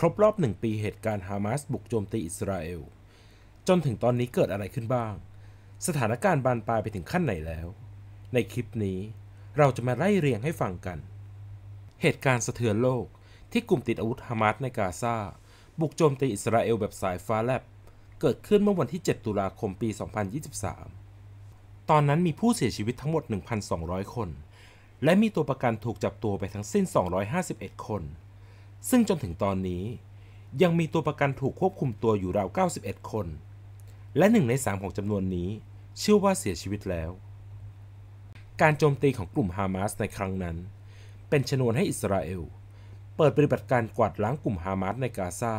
ครบรอบหนึ่งปีเหตุการณ์ฮามาสบุกโจมตี อิสราเอล จนถึงตอนนี้เกิดอะไรขึ้นบ้าง สถานการณ์บานปลายไปถึงขั้นไหนแล้ว ในคลิปนี้เราจะมาไล่เรียงให้ฟังกัน เหตุการณ์สะเทือนโลกที่กลุ่มติดอาวุธฮามาสในกาซาบุกโจมตี อิสราเอลแบบสายฟ้าแลบ เกิดขึ้นเมื่อวันที่ 7 ตุลาคม ปี 2023 ตอนนั้นมีผู้เสียชีวิตทั้งหมด 1,200 คน และมีตัวประกันถูกจับตัวไปทั้งสิ้น 251 คนซึ่งจนถึงตอนนี้ยังมีตัวประกันถูกควบคุมตัวอยู่ราว91 คน และหนึ่งในสามของจำนวนนี้เชื่อว่าเสียชีวิตแล้ว การโจมตีของกลุ่มฮามาสในครั้งนั้น เป็นชนวนให้อิสราเอล เปิดปฏิบัติการกวาดล้างกลุ่มฮามาสในกาซา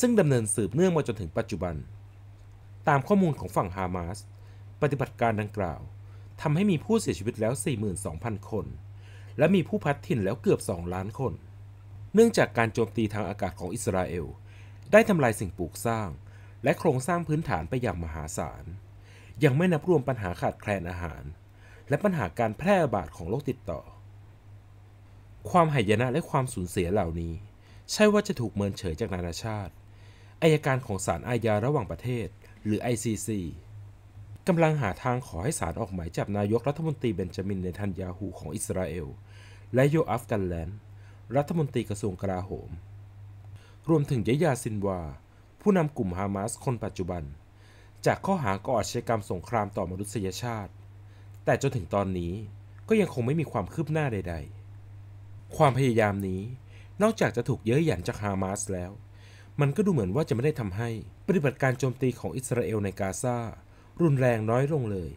ซึ่งดำเนินสืบเนื่องมาจนถึงปัจจุบัน ตามข้อมูลของฝั่งฮามาสปฏิบัติการดังกล่าวทำให้มีผู้เสียชีวิตแล้ว 42,000 คน และมีผู้พัดถิ่นแล้วเกือบ2ล้านคนเนื่องจากการโจมตีทางอากาศของอิสราเอล ได้ทำลายสิ่งปลูกสร้าง และโครงสร้างพื้นฐานไปอย่างมหาศาล ยังไม่นับรวมปัญหาขาดแคลนอาหาร และปัญหาการแพร่ระบาดของโรคติดต่อ ความหายนะและความสูญเสียเหล่านี้ ใช่ว่าจะถูกเมินเฉยจากนานาชาติ อายการของศาลอาญาระหว่างประเทศหรือ ICC กำลังหาทางขอให้ศาลออกหมายจับนายกรัฐมนตรีเบนจามินเนทันยาฮูของอิสราเอล และโยอัฟกันแลนด์รัฐมนตรีกระทรวงกลาโหม รวมถึงยายาซินวา ผู้นำกลุ่มฮามาสคนปัจจุบัน จากข้อหาก่ออาชญากรรมสงครามต่อมนุษยชาติ แต่จนถึงตอนนี้ก็ยังคงไม่มีความคืบหน้าใดๆ ความพยายามนี้ นอกจากจะถูกเย้ยหยันจากฮามาสแล้ว มันก็ดูเหมือนว่าจะไม่ได้ทำให้ปฏิบัติการโจมตีของอิสราเอลในกาซารุนแรงน้อยลงเลย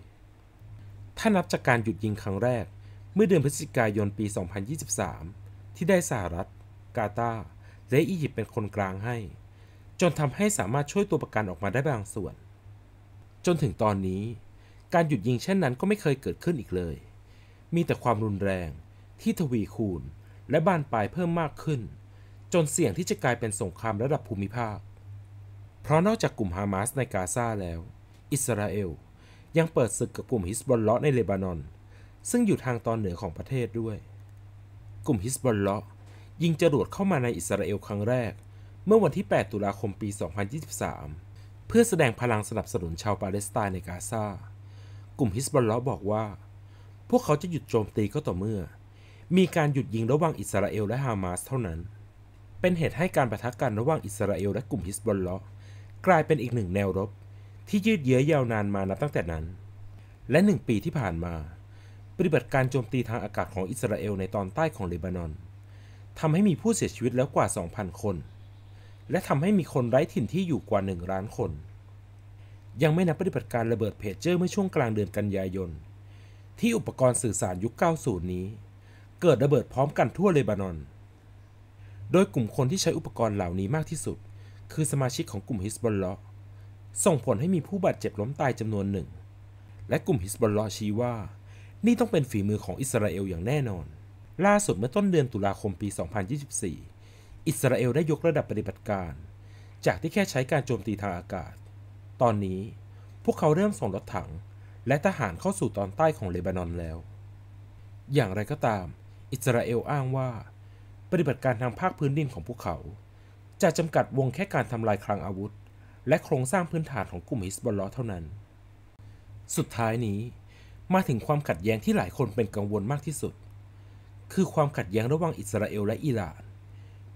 ถ้านับจากการหยุดยิงครั้งแรก เมื่อเดือนพฤศจิกายนปี 2023ที่ได้สหรัฐ กาตาร์และอียิปต์เป็นคนกลางให้ จนทำให้สามารถช่วยตัวประกันออกมาได้บางส่วน จนถึงตอนนี้ การหยุดยิงเช่นนั้นก็ไม่เคยเกิดขึ้นอีกเลย มีแต่ความรุนแรง ที่ทวีคูณและบานปลายเพิ่มมากขึ้น จนเสี่ยงที่จะกลายเป็นสงครามระดับภูมิภาค เพราะนอกจากกลุ่มฮามาสในกาซาแล้ว อิสราเอลยังเปิดศึกกับกลุ่มฮิสบอลเลาะในเลบานอน ซึ่งอยู่ทางตอนเหนือของประเทศด้วยกลุ่มฮิสบอลเลาะยิงจรวดเข้ามาในอิสราเอลครั้งแรก เมื่อวันที่ 8 ตุลาคมปี 2023 เพื่อแสดงพลังสนับสนุนชาวปาเลสไตน์ในกาซา กลุ่มฮิสบอลเลาะบอกว่า พวกเขาจะหยุดโจมตีก็ต่อเมื่อ มีการหยุดยิงระหว่างอิสราเอล และฮามาสเท่านั้น เป็นเหตุให้การประทะกันระหว่างอิสราเอลและกลุ่มฮิสบอลเลาะกลายเป็นอีกหนึ่งแนวรบ ที่ยืดเยื้อยาวนานมานับตั้งแต่นั้น และหนึ่งปีที่ผ่านมาปฏิบัติการโจมตีทางอากาศของอิสราเอลในตอนใต้ของเลบานอนทำให้มีผู้เสียชีวิตแล้วกว่า 2,000 คน และทำให้มีคนไร้ถิ่นที่อยู่กว่า1ล้านคน ยังไม่นับปฏิบัติการระเบิดเพเจอร์เมื่อช่วงกลางเดือนกันยายนที่อุปกรณ์สื่อสารยุค90นี้เกิดระเบิดพร้อมกันทั่วเลบานอน โดยกลุ่มคนที่ใช้อุปกรณ์เหล่านี้มากที่สุด คือสมาชิกของกลุ่มฮิสบอลล์ส่งผลให้มีผู้บาดเจ็บล้มตายจำนวนหนึ่งและกลุ่มฮิสบอลล์ชี้ว่านี่ต้องเป็นฝีมือของอิสราเอลอย่างแน่นอน ล่าสุดเมื่อต้นเดือนตุลาคมปี 2024 อิสราเอลได้ยกระดับปฏิบัติการ จากที่แค่ใช้การโจมตีทางอากาศ ตอนนี้พวกเขาเริ่มส่งรถถังและทหารเข้าสู่ตอนใต้ของเลบานอนแล้ว อย่างไรก็ตาม อิสราเอลอ้างว่า ปฏิบัติการทางภาคพื้นดินของพวกเขา จะจำกัดวงแค่การทำลายคลังอาวุธ และโครงสร้างพื้นฐานของกลุ่มฮิสบอลลอเท่านั้น สุดท้ายนี้มาถึงความขัดแย้งที่หลายคนเป็นกังวลมากที่สุด คือความขัดแย้งระหว่างอิสราเอลและอิหร่าน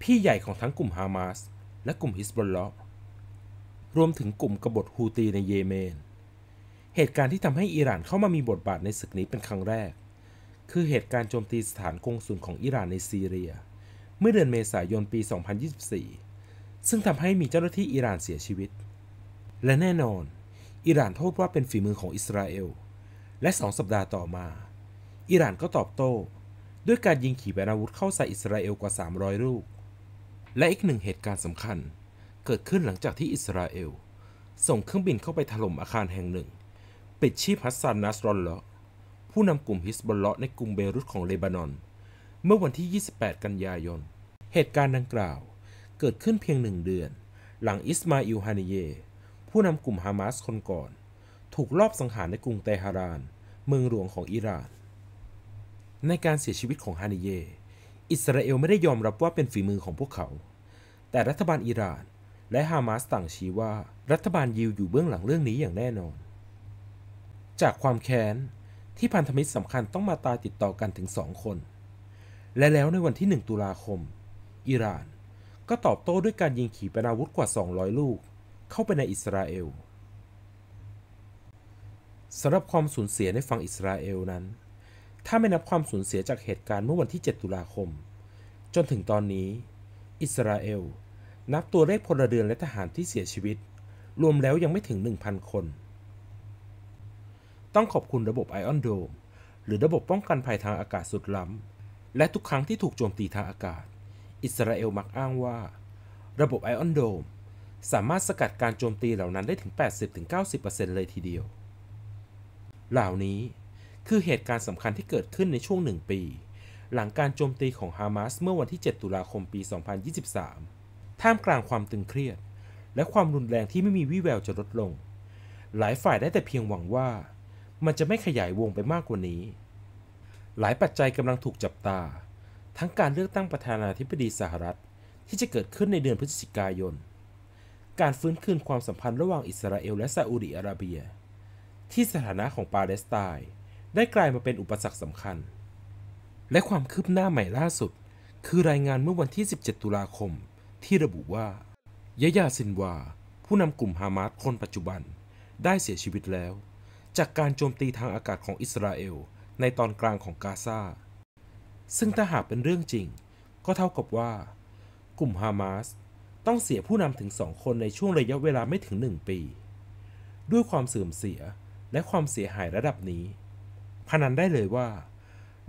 พี่ใหญ่ของทั้งกลุ่มฮามาส และกลุ่มฮิสบอลลอรวมถึงกลุ่มกบฏฮูตีในเยเมน เหตุการณ์ที่ทำให้อิหร่านเข้ามามีบทบาทในศึกนี้เป็นครั้งแรก คือเหตุการณ์โจมตีสถานกงสุลของอิหร่านในซีเรีย เมื่อเดือนเมษายนปี 2024 ซึ่งทำให้มีเจ้าหน้าที่อิหร่านเสียชีวิต และแน่นอน อิหร่านโทษว่าเป็นฝีมือของอิสราเอลและสองสัปดาห์ต่อมา อิหร่านก็ตอบโต้ด้วยการยิงขีปนาวุธเข้าใส่อิสราเอลกว่า 300ลูกและอีกหนึ่งเหตุการณ์สำคัญ เกิดขึ้นหลังจากที่อิสราเอล ส่งเครื่องบินเข้าไปถล่มอาคารแห่งหนึ่ง ปิดชีพฮัสซันนัสรอนเลาะผู้นำกลุ่มฮิสบอลเลาะในกรุงเบรุตของเลบานอน เมื่อวันที่ 28 กันยายน เหตุการณ์ดังกล่าว เกิดขึ้นเพียงหนึ่งเดือน หลังอิสมาอิลฮานิเย ผู้นำกลุ่มฮามาสคนก่อนถูกลอบสังหารในกรุงเตหะราน เมืองหลวงของอิหร่าน ในการเสียชีวิตของฮานิเย อิสราเอลไม่ได้ยอมรับว่าเป็นฝีมือของพวกเขา แต่รัฐบาลอิหร่านและฮามาสต่างชี้ว่า รัฐบาลยิวอยู่เบื้องหลังเรื่องนี้อย่างแน่นอน จากความแค้น ที่พันธมิตรสำคัญต้องมาตายติดต่อกันถึงสองคน และแล้วในวันที่1ตุลาคม อิหร่านก็ตอบโต้ด้วยการยิงขีปนาวุธกว่า 200 ลูก เข้าไปในอิสราเอลสำหรับความสูญเสียในฝั่งอิสราเอลนั้น ถ้าไม่นับความสูญเสียจากเหตุการณ์เมื่อวันที่ 7 ตุลาคม จนถึงตอนนี้ อิสราเอล นับตัวเลขพลเรือนและทหารที่เสียชีวิต รวมแล้วยังไม่ถึง 1,000 คน ต้องขอบคุณระบบไอออนโดมหรือระบบป้องกันภัยทางอากาศสุดล้ำ และทุกครั้งที่ถูกโจมตีทางอากาศ อิสราเอลมักอ้างว่าระบบไอออนโดมสามารถสกัดการโจมตีเหล่านั้นได้ถึง 80-90%เลยทีเดียวเหล่านี้คือเหตุการณ์สำคัญที่เกิดขึ้นในช่วงหนึ่งปี หลังการโจมตีของฮามาสเมื่อวันที่ 7 ตุลาคมปี 2023 ท่ามกลางความตึงเครียด และความรุนแรงที่ไม่มีวี่แววจะลดลง หลายฝ่ายได้แต่เพียงหวังว่ามันจะไม่ขยายวงไปมากกว่านี้ หลายปัจจัยกำลังถูกจับตา ทั้งการเลือกตั้งประธานาธิบดีสหรัฐที่จะเกิดขึ้นในเดือนพฤศจิกายน การฟื้นคืนความสัมพันธ์ระหว่างอิสราเอลและซาอุดิอาระเบียที่สถานะของปาเลสไตน์ได้กลายมาเป็นอุปสรรคสำคัญ และความคืบหน้าใหม่ล่าสุด คือรายงานเมื่อวันที่ 17 ตุลาคม ที่ระบุว่ายายาซินวา ผู้นำกลุ่มฮามาสคนปัจจุบันได้เสียชีวิตแล้ว จากการโจมตีทางอากาศของอิสราเอลในตอนกลางของกาซา ซึ่งถ้าหากเป็นเรื่องจริง ก็เท่ากับว่า กลุ่มฮามาสต้องเสียผู้นำถึงสองคนในช่วงระยะเวลาไม่ถึงหนึ่งปี ด้วยความเสื่อมเสียและความเสียหายระดับนี้ พนันได้เลยว่า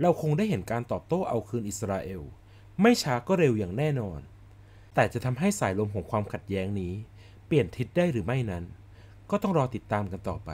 เราคงได้เห็นการตอบโต้เอาคืนอิสราเอล ไม่ช้าก็เร็วอย่างแน่นอน แต่จะทำให้สายลมของความขัดแย้งนี้ เปลี่ยนทิศได้หรือไม่นั้น ก็ต้องรอติดตามกันต่อไป